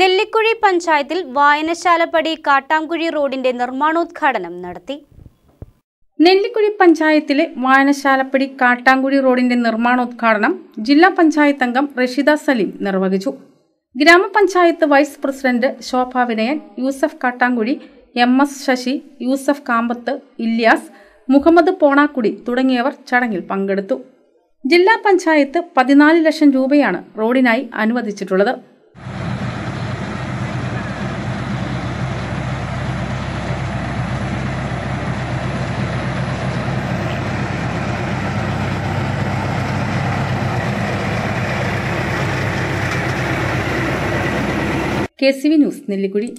നെല്ലിക്കുഴി പഞ്ചായത്തിൽ വായനശാലപ്പടി കാട്ടാംകുഴി റോഡിന്റെ നിർമ്മാണോദ്ഘാടനം നടത്തി നെല്ലിക്കുഴി പഞ്ചായത്തിലെ വായനശാലപ്പടി കാട്ടാംകുഴി റോഡിന്റെ നിർമ്മാണോദ്ഘാടനം ജില്ലാ പഞ്ചായത്ത് അംഗം റഷിദ സലീം നിർവഹിച്ചു ഗ്രാമപഞ്ചായത്ത് vice president Shobha Vinayan Yusuf Kattamkuzhi M S Sasi Yusuf Kampath Ilyas Muhammad Ponakkudi തുടങ്ങിയവർ ചടങ്ങിൽ പങ്കെടുത്തു ജില്ലാ പഞ്ചായത്ത് പതിനാല് ലക്ഷം രൂപയാണ് റോഡിനായി അനുവദിച്ചിട്ടുള്ളത് K C V news Nellikuzhi